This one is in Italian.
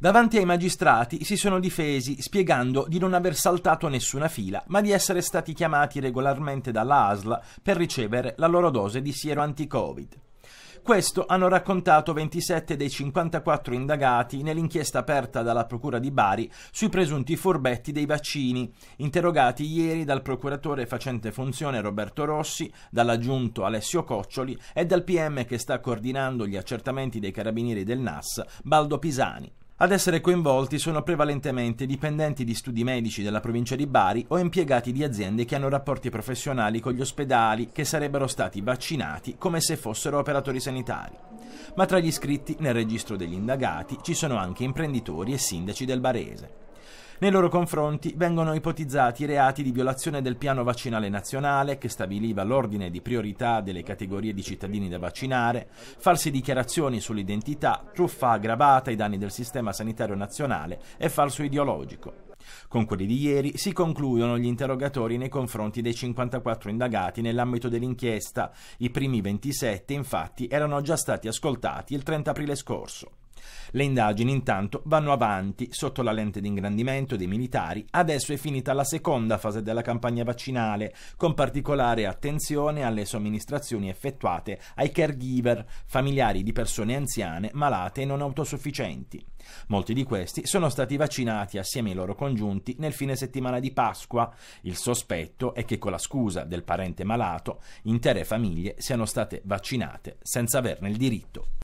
Davanti ai magistrati si sono difesi spiegando di non aver saltato nessuna fila, ma di essere stati chiamati regolarmente dalla ASL per ricevere la loro dose di siero anti-Covid. Questo hanno raccontato 27 dei 54 indagati nell'inchiesta aperta dalla Procura di Bari sui presunti furbetti dei vaccini, interrogati ieri dal procuratore facente funzione Roberto Rossi, dall'aggiunto Alessio Coccioli e dal PM che sta coordinando gli accertamenti dei carabinieri del NAS, Baldo Pisani. Ad essere coinvolti sono prevalentemente dipendenti di studi medici della provincia di Bari o impiegati di aziende che hanno rapporti professionali con gli ospedali che sarebbero stati vaccinati come se fossero operatori sanitari. Ma tra gli iscritti nel registro degli indagati ci sono anche imprenditori e sindaci del Barese. Nei loro confronti vengono ipotizzati reati di violazione del piano vaccinale nazionale che stabiliva l'ordine di priorità delle categorie di cittadini da vaccinare, false dichiarazioni sull'identità, truffa aggravata ai danni del sistema sanitario nazionale e falso ideologico. Con quelli di ieri si concludono gli interrogatori nei confronti dei 54 indagati nell'ambito dell'inchiesta. I primi 27 infatti erano già stati ascoltati il 30 aprile scorso. Le indagini intanto vanno avanti sotto la lente d'ingrandimento dei militari. Adesso è finita la seconda fase della campagna vaccinale, con particolare attenzione alle somministrazioni effettuate ai caregiver, familiari di persone anziane, malate e non autosufficienti. Molti di questi sono stati vaccinati assieme ai loro congiunti nel fine settimana di Pasqua. Il sospetto è che con la scusa del parente malato intere famiglie siano state vaccinate senza averne il diritto.